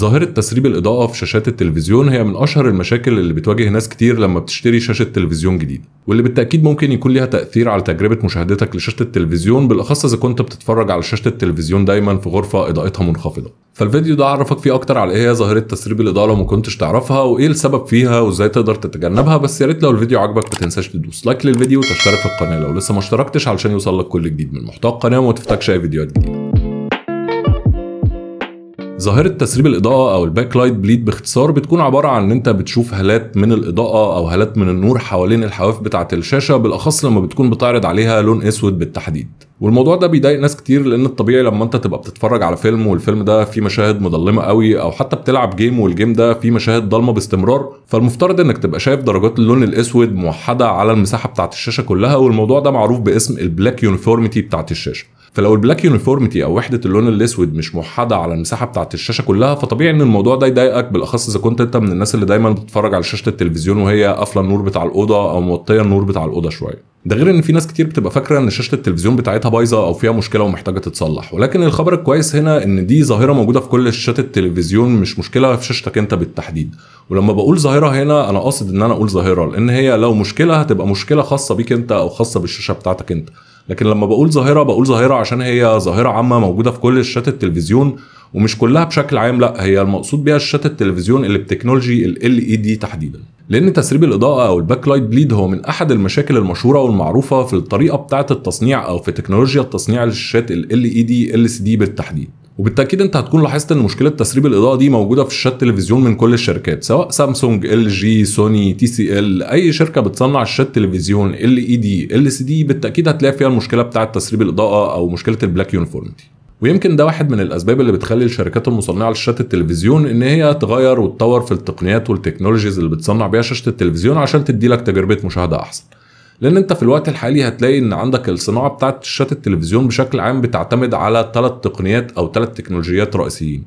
ظاهرة تسريب الإضاءة في شاشات التلفزيون هي من أشهر المشاكل اللي بتواجه ناس كتير لما بتشتري شاشة تلفزيون جديدة، واللي بالتأكيد ممكن يكون ليها تأثير على تجربة مشاهدتك لشاشة التلفزيون بالأخص إذا كنت بتتفرج على شاشة التلفزيون دايما في غرفة إضاءتها منخفضة. فالفيديو ده عرفك فيه أكتر على إيه هي ظاهرة تسريب الإضاءة لو ما كنتش تعرفها وإيه السبب فيها وإزاي تقدر تتجنبها بس يا ريت لو الفيديو عجبك ما تنساش تدوس لايك للفيديو وتشترك في القناة لو لسه ما اشتركتش علشان يوصلك كل جديد من محتوى القناة وما تفتكش أي فيديوهات جديدة. ظاهره تسريب الاضاءه او الباك لايت بليد باختصار بتكون عباره عن ان انت بتشوف هالات من الاضاءه او هالات من النور حوالين الحواف بتاعه الشاشه بالاخص لما بتكون بتعرض عليها لون اسود بالتحديد والموضوع ده بيضايق ناس كتير لان الطبيعي لما انت تبقى بتتفرج على فيلم والفيلم ده فيه مشاهد مظلمه قوي او حتى بتلعب جيم والجيم ده فيه مشاهد ضلمه باستمرار فالمفترض انك تبقى شايف درجات اللون الاسود موحده على المساحه بتاعه الشاشه كلها والموضوع ده معروف باسم البلاك يونيفورميتي بتاعه الشاشه فلو البلاك يونيفورميتي او وحده اللون الاسود مش موحده على المساحه بتاعه الشاشه كلها فطبيعي ان الموضوع ده يضايقك بالاخص اذا كنت انت من الناس اللي دايما بتتفرج على شاشه التلفزيون وهي قافله النور بتاع الاوضه او موطيه النور بتاع الاوضه شويه ده غير ان في ناس كتير بتبقى فاكره ان شاشه التلفزيون بتاعتها بايظه او فيها مشكله ومحتاجه تتصلح ولكن الخبر الكويس هنا ان دي ظاهره موجوده في كل شاشات التلفزيون مش مشكله في شاشتك انت بالتحديد ولما بقول ظاهره هنا انا قاصد ان انا اقول ظاهره لان هي لو مشكله هتبقى مشكله خاصه بيك انت او خاصه بالشاشه بتاعتك انت لكن لما بقول ظاهره بقول ظاهره عشان هي ظاهره عامه موجوده في كل الشات التلفزيون ومش كلها بشكل عام لا هي المقصود بيها الشات التلفزيون اللي بتكنولوجي ال LED دي تحديدا لان تسريب الاضاءه او الباك لايت بليد هو من احد المشاكل المشهوره والمعروفه في الطريقه بتاعه التصنيع او في تكنولوجيا التصنيع للشاشات ال LED دي دي بالتحديد وبالتاكيد انت هتكون لاحظت ان مشكله تسريب الاضاءه دي موجوده في شاشات تلفزيون من كل الشركات سواء سامسونج ال جي سوني تي سي ال اي شركه بتصنع شاشات تلفزيون ال اي دي ال سي دي بالتاكيد هتلاقي فيها المشكله بتاعه تسريب الاضاءه او مشكله البلاك يونيفورمتي ويمكن ده واحد من الاسباب اللي بتخلي الشركات المصنعه لشاشات التلفزيون ان هي تغير وتطور في التقنيات والتكنولوجيز اللي بتصنع بيها شاشه التلفزيون عشان تدي لك تجربه مشاهده احسن لان انت في الوقت الحالي هتلاقي ان عندك الصناعه بتاعه شاشات التلفزيون بشكل عام بتعتمد على ثلاث تقنيات او ثلاث تكنولوجيات رئيسيين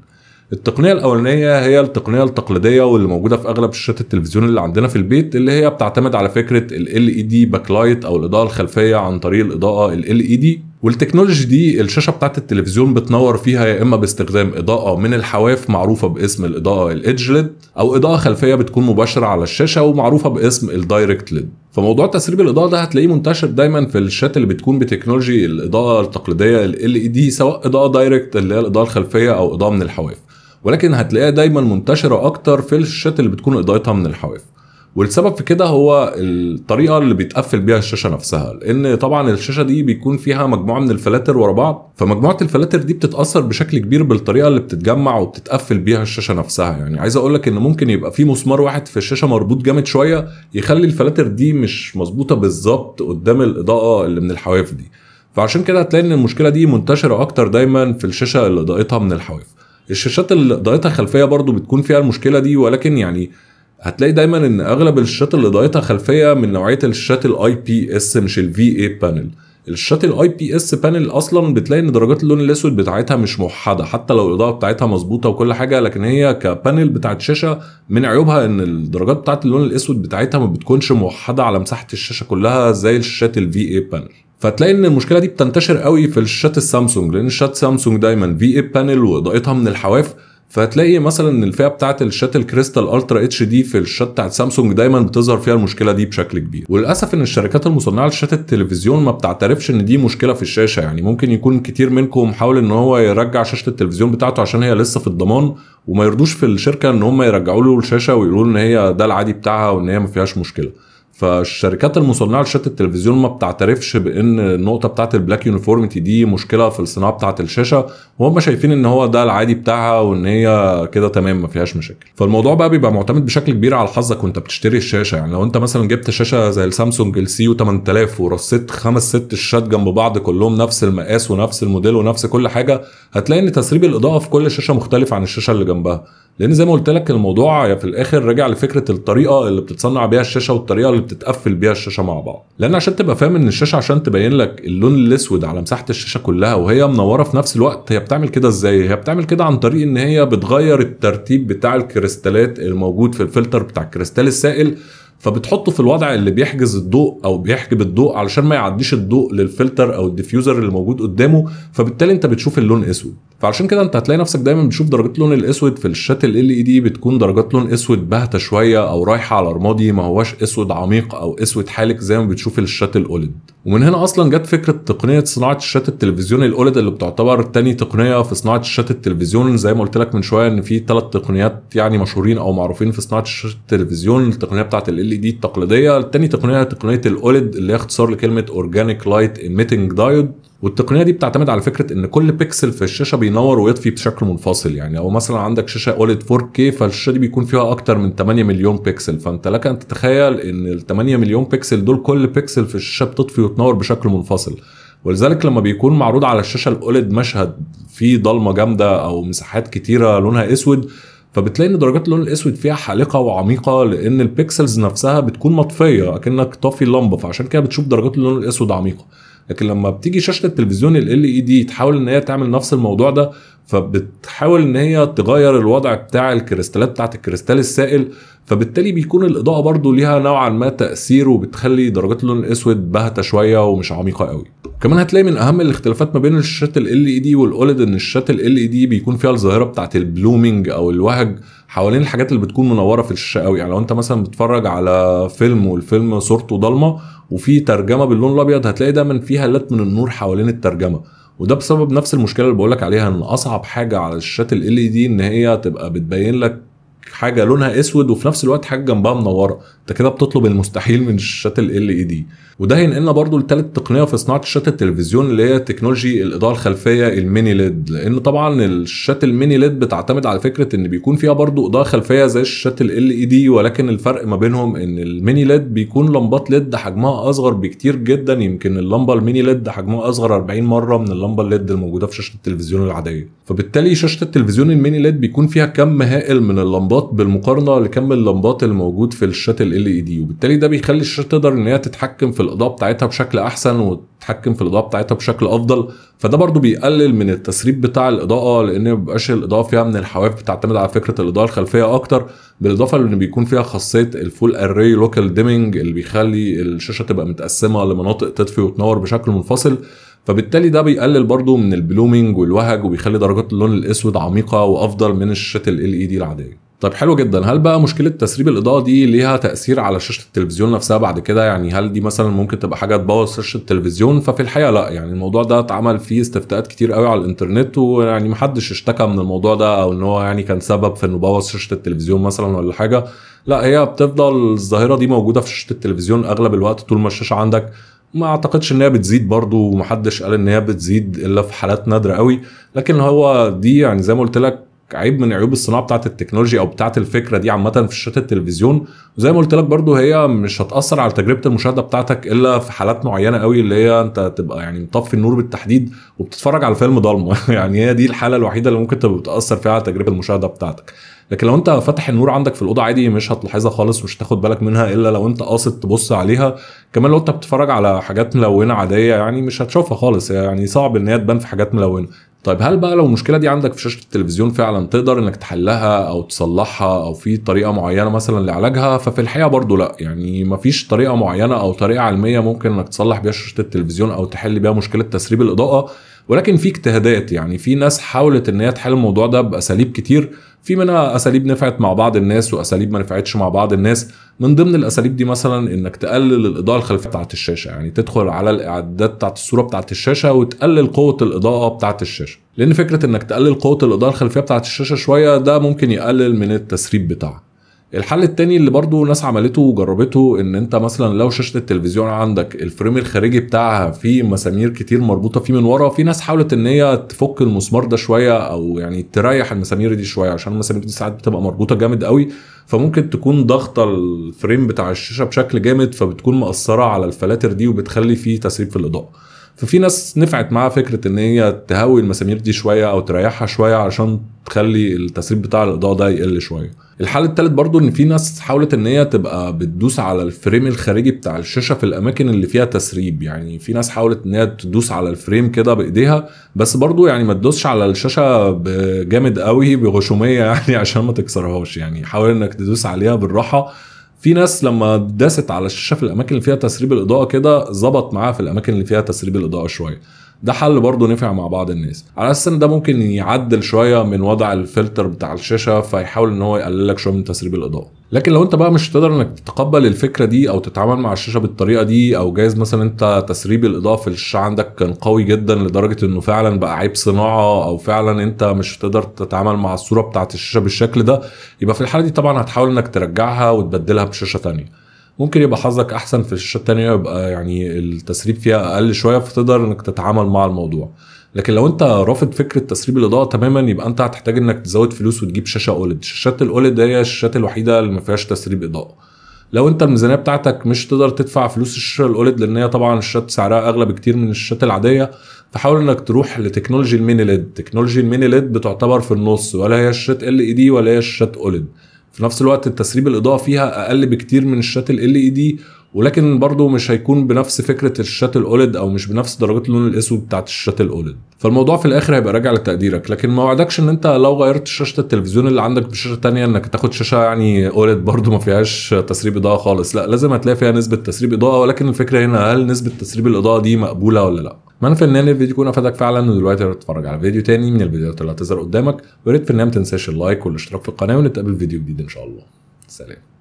التقنيه الاولانيه هي التقنيه التقليديه واللي موجوده في اغلب شاشات التلفزيون اللي عندنا في البيت اللي هي بتعتمد على فكره ال LED backlight او الاضاءه الخلفيه عن طريق الاضاءه ال LED والتكنولوجي دي الشاشه بتاعت التلفزيون بتنور فيها يا اما باستخدام اضاءه من الحواف معروفه باسم الاضاءه الايدج ليد او اضاءه خلفيه بتكون مباشره على الشاشه ومعروفه باسم الدايركت ليد فموضوع تسريب الاضاءه ده هتلاقيه منتشر دايما في الشات اللي بتكون بتكنولوجي الاضاءه التقليديه ال اي دي سواء اضاءه دايركت اللي هي الاضاءه الخلفيه او اضاءه من الحواف ولكن هتلاقيها دايما منتشره اكتر في الشات اللي بتكون اضاءتها من الحواف والسبب في كده هو الطريقه اللي بيتقفل بيها الشاشه نفسها لان طبعا الشاشه دي بيكون فيها مجموعه من الفلاتر ورا بعض فمجموعه الفلاتر دي بتتاثر بشكل كبير بالطريقه اللي بتتجمع وبتتقفل بيها الشاشه نفسها يعني عايز اقول لك ان ممكن يبقى في مسمار واحد في الشاشه مربوط جامد شويه يخلي الفلاتر دي مش مظبوطه بالظبط قدام الاضاءه اللي من الحواف دي فعشان كده هتلاقي ان المشكله دي منتشره اكتر دايما في الشاشه اللي اضاءتها من الحواف الشاشات اللي اضاءتها خلفيه برضو بتكون فيها المشكله دي ولكن يعني هتلاقي دايما ان اغلب الشات اللي ضايتها خلفيه من نوعيه الشات الاي بي اس مش الفي اي بانل الشات الاي بي اس بانل اصلا بتلاقي ان درجات اللون الاسود بتاعتها مش موحده حتى لو الاضاءه بتاعتها مظبوطه وكل حاجه لكن هي كبانل بتاعت شاشه من عيوبها ان الدرجات بتاعت اللون الاسود بتاعتها ما بتكونش موحده على مساحه الشاشه كلها زي الشات الفي اي بانل فتلاقي ان المشكله دي بتنتشر قوي في الشات السامسونج لان الشات سامسونج دايما في اي بانل واضاءتها من الحواف فهتلاقي مثلا ان الفئه بتاعه الشات الكريستال الترا اتش دي في الشات بتاعت سامسونج دايما بتظهر فيها المشكله دي بشكل كبير وللاسف ان الشركات المصنعه للشات التلفزيون ما بتعترفش ان دي مشكله في الشاشه يعني ممكن يكون كتير منكم حاول ان هو يرجع شاشه التلفزيون بتاعته عشان هي لسه في الضمان وما يرضوش في الشركه ان هم يرجعوا له الشاشه ويقولوا ان هي ده العادي بتاعها وان هي ما فيهاش مشكله فالشركات المصنعه لشاشات التلفزيون ما بتعترفش بان النقطه بتاعه البلاك يونيفورمتي دي مشكله في الصناعه بتاعه الشاشه وهم شايفين ان هو ده العادي بتاعها وان هي كده تمام ما فيهاش مشاكل فالموضوع بقى بيبقى معتمد بشكل كبير على حظك وانت بتشتري الشاشه يعني لو انت مثلا جبت شاشه زي السامسونج السي يو 8000 ورصيت خمس ست شاشات جنب بعض كلهم نفس المقاس ونفس الموديل ونفس كل حاجه هتلاقي ان تسريب الاضاءه في كل شاشه مختلف عن الشاشه اللي جنبها لان زي ما قلت لك الموضوع في الاخر راجع لفكره الطريقه اللي بتتصنع بيها الشاشه والطريقه اللي بتتقفل بيها الشاشه مع بعض لان عشان تبقى فاهم ان الشاشه عشان تبين لك اللون الاسود على مساحه الشاشه كلها وهي منوره في نفس الوقت هي بتعمل كده ازاي هي بتعمل كده عن طريق ان هي بتغير الترتيب بتاع الكريستالات الموجود في الفلتر بتاع الكريستال السائل فبتحطه في الوضع اللي بيحجز الضوء او بيحجب الضوء علشان ما يعديش الضوء للفلتر او الديفيوزر اللي موجود قدامه فبالتالي انت بتشوف اللون اسود فعشان كده انت هتلاقي نفسك دايما بتشوف درجات اللون الاسود في الشات ال اي دي e بتكون درجات لون اسود باهته شويه او رايحه على رمادي ما هواش اسود عميق او اسود حالك زي ما بتشوف الشات الاولد ومن هنا اصلا جت فكره تقنيه صناعه الشات التلفزيوني الاولد اللي بتعتبر تاني تقنيه في صناعه الشات التلفزيون زي ما قلت لك من شويه ان في ثلاث تقنيات يعني مشهورين او معروفين في صناعه الشات التلفزيون التقنيه بتاعه ال اي دي e التقليديه التاني تقنيه تقنيه الاولد اللي هي اختصار لكلمه اورجانيك لايت ايميتنج دايود والتقنيه دي بتعتمد على فكره ان كل بيكسل في الشاشه بينور ويطفي بشكل منفصل يعني لو مثلا عندك شاشه اوليد 4K فالشاشه دي بيكون فيها اكتر من 8 مليون بيكسل فانت لك ان تتخيل ان ال 8 مليون بيكسل دول كل بيكسل في الشاشه بتطفي وتنور بشكل منفصل ولذلك لما بيكون معروض على الشاشه الاوليد مشهد فيه ضلمه جامده او مساحات كتيره لونها اسود فبتلاقي ان درجات اللون الاسود فيها حالقه وعميقه لان البيكسلز نفسها بتكون مطفيه اكنك طافي اللمبه فعشان كده بتشوف درجات اللون الاسود عميقه لكن لما بتيجي شاشه التلفزيون ال اي دي e تحاول ان هي تعمل نفس الموضوع ده فبتحاول ان هي تغير الوضع بتاع الكريستالات بتاعت الكريستال السائل فبالتالي بيكون الاضاءه برضو ليها نوعا ما تاثير وبتخلي درجات اللون الاسود باهته شويه ومش عميقه قوي كمان هتلاقي من اهم الاختلافات ما بين الشاشات ال اي دي e والاولد ان الشاشات ال اي دي e بيكون فيها الظاهره بتاعت البلومينج او الوهج حوالين الحاجات اللي بتكون منوره في الشاشه قوي يعني لو انت مثلا بتتفرج على فيلم والفيلم صورته ضلمه وفي ترجمه باللون الابيض هتلاقي دايما فيها لات من النور حوالين الترجمه وده بسبب نفس المشكله اللي بقولك عليها ان اصعب حاجه على الشاشات ال دي e ان هي تبقى بتبين لك حاجه لونها اسود وفي نفس الوقت حاجه جنبها منوره انت كده بتطلب المستحيل من الشاشات ال اي دي e وده هينقلنا برضو لتالت تقنيه في صناعه شاشات التلفزيون اللي هي تكنولوجي الاضاءه الخلفيه الميني ليد لان طبعا الشاشات الميني ليد بتعتمد على فكره ان بيكون فيها برضو اضاءه خلفيه زي الشاشات ال اي دي e ولكن الفرق ما بينهم ان الميني ليد بيكون لمبات ليد حجمها اصغر بكتير جدا يمكن اللمبه الميني ليد حجمها اصغر 40 مره من اللمبه الليد الموجوده في شاشه التلفزيون العاديه فبالتالي شاشه التلفزيون الميني ليد بيكون فيها كم هائل من اللمبات بالمقارنه لكم اللمبات الموجود في الشاشات ال اي دي e وبالتالي ده بيخلي الشاشه تقدر ان هي تتحكم في الاضاءه بتاعتها بشكل احسن وتتحكم في الاضاءه بتاعتها بشكل افضل فده برضو بيقلل من التسريب بتاع الاضاءه لان ما بيبقاش الاضاءه فيها من الحواف بتعتمد على فكره الاضاءه الخلفيه اكتر بالاضافه لان بيكون فيها خاصيه الفول اري لوكال ديمنج اللي بيخلي الشاشه تبقى متقسمه لمناطق تطفي وتنور بشكل منفصل فبالتالي ده بيقلل برضو من البلومينج والوهج وبيخلي درجات اللون الاسود عميقه وافضل من الشاشات ال اي دي e العاديه طيب حلو جدا هل بقى مشكله تسريب الاضاءه دي ليها تاثير على شاشه التلفزيون نفسها بعد كده يعني هل دي مثلا ممكن تبقى حاجه تبوظ شاشه التلفزيون ففي الحقيقه لا يعني الموضوع ده اتعمل فيه استفتاءات كتير قوي على الانترنت ويعني محدش اشتكى من الموضوع ده او ان هو يعني كان سبب في انه بوظ شاشه التلفزيون مثلا ولا حاجه لا هي بتفضل الظاهره دي موجوده في شاشه التلفزيون اغلب الوقت طول ما الشاشه عندك ما اعتقدش ان هي بتزيد برضو ومحدش قال ان هي بتزيد الا في حالات نادره قوي لكن هو دي يعني زي ما قلت لك عيب من عيوب الصناعه بتاعه التكنولوجيا او بتاعه الفكره دي عامه في شاشات التلفزيون وزي ما قلت لك برضو هي مش هتاثر على تجربه المشاهده بتاعتك الا في حالات معينه قوي اللي هي انت تبقى يعني مطفي النور بالتحديد وبتتفرج على فيلم ضلمه يعني هي دي الحاله الوحيده اللي ممكن تبقى بتاثر فيها على تجربه المشاهده بتاعتك لكن لو انت فاتح النور عندك في الاوضه عادي مش هتلاحظها خالص مش هتاخد بالك منها الا لو انت قاصد تبص عليها كمان لو انت بتتفرج على حاجات ملونه عاديه يعني مش هتشوفها خالص يعني صعب ان هي تبان في حاجات ملونه طيب هل بقى لو المشكله دي عندك في شاشه التلفزيون فعلا تقدر انك تحلها او تصلحها او في طريقه معينه مثلا لعلاجها ففي الحقيقه برضو لا يعني مفيش طريقه معينه او طريقه علميه ممكن انك تصلح بيها شاشه التلفزيون او تحل بيها مشكله تسريب الاضاءه ولكن في اجتهادات يعني في ناس حاولت ان هي تحل الموضوع ده باساليب كتير في منها اساليب نفعت مع بعض الناس واساليب ما نفعتش مع بعض الناس من ضمن الاساليب دي مثلا انك تقلل الاضاءه الخلفيه بتاعت الشاشه يعني تدخل على الاعدادات بتاعت الصوره بتاعت الشاشه وتقلل قوه الاضاءه بتاعت الشاشه لان فكره انك تقلل قوه الاضاءه الخلفيه بتاعت الشاشه شويه ده ممكن يقلل من التسريب بتاعها الحل التاني اللي برضو ناس عملته وجربته ان انت مثلا لو شاشه التلفزيون عندك الفريم الخارجي بتاعها فيه مسامير كتير مربوطه فيه من ورا في ناس حاولت ان هي تفك المسمار ده شويه او يعني تريح المسامير دي شويه عشان المسامير دي ساعات بتبقى مربوطه جامد قوي فممكن تكون ضاغطه الفريم بتاع الشاشه بشكل جامد فبتكون مأثره على الفلاتر دي وبتخلي فيه تسريب في الاضاءه ففي ناس نفعت معاها فكره ان هي تهوي المسامير دي شويه او تريحها شويه عشان تخلي التسريب بتاع الاضاءه ده يقل شويه الحل الثالث برضو ان في ناس حاولت ان هي تبقى بتدوس على الفريم الخارجي بتاع الشاشه في الاماكن اللي فيها تسريب يعني في ناس حاولت ان هي تدوس على الفريم كده بايديها بس برضو يعني ما تدوسش على الشاشه جامد قوي بغشوميه يعني عشان ما تكسرهاش يعني حاول انك تدوس عليها بالراحه في ناس لما داست على الشاشه في الاماكن اللي فيها تسريب الاضاءه كده ظبط معاها في الاماكن اللي فيها تسريب الاضاءه شويه ده حل برضه نفع مع بعض الناس على اساس ان ده ممكن يعدل شويه من وضع الفلتر بتاع الشاشه فيحاول ان هو يقلل لك شويه من تسريب الاضاءه لكن لو انت بقى مش هتقدر انك تتقبل الفكره دي او تتعامل مع الشاشه بالطريقه دي او جايز مثلا انت تسريب الاضاءه في الشاشه عندك كان قوي جدا لدرجه انه فعلا بقى عيب صناعه او فعلا انت مش هتقدر تتعامل مع الصوره بتاعت الشاشه بالشكل ده يبقى في الحاله دي طبعا هتحاول انك ترجعها وتبدلها بشاشه ثانيه ممكن يبقى حظك احسن في الشاشه الثانيه يبقى يعني التسريب فيها اقل شويه فتقدر انك تتعامل مع الموضوع لكن لو انت رافض فكره تسريب الاضاءه تماما يبقى انت هتحتاج انك تزود فلوس وتجيب شاشه اولد شاشات الاولد هي الشاشات الوحيده اللي ما فيهاش تسريب اضاءه لو انت الميزانيه بتاعتك مش تقدر تدفع فلوس الشاشه الاولد لان هي طبعا الشاشات سعرها اغلى بكتير من الشاشات العاديه فحاول انك تروح لتكنولوجي الميني ليد تكنولوجي الميني ليد بتعتبر في النص ولا هي شاشات ال اي دي ولا هي شاشات اولد في نفس الوقت التسريب الاضاءه فيها اقل بكتير من الشات ال ال اي دي ولكن برضه مش هيكون بنفس فكره الشات الاولد او مش بنفس درجات اللون الاسود بتاعت الشات الاولد فالموضوع في الاخر هيبقى راجع لتقديرك لكن ما وعدكش ان انت لو غيرت شاشه التلفزيون اللي عندك بشاشه تانية انك تاخد شاشه يعني اولد برضه ما فيهاش تسريب اضاءه خالص لا لازم هتلاقي فيها نسبه تسريب اضاءه ولكن الفكره هنا هل نسبه تسريب الاضاءه دي مقبوله ولا لا ما في النهايه الفيديو يكون افادك فعلا ودلوقتي تتفرج على فيديو تاني من الفيديوهات اللي هتظهر قدامك ويا ريت في النهايه ما تنساش اللايك والاشتراك في القناه ونتقابل فيديو جديد ان شاء الله سلام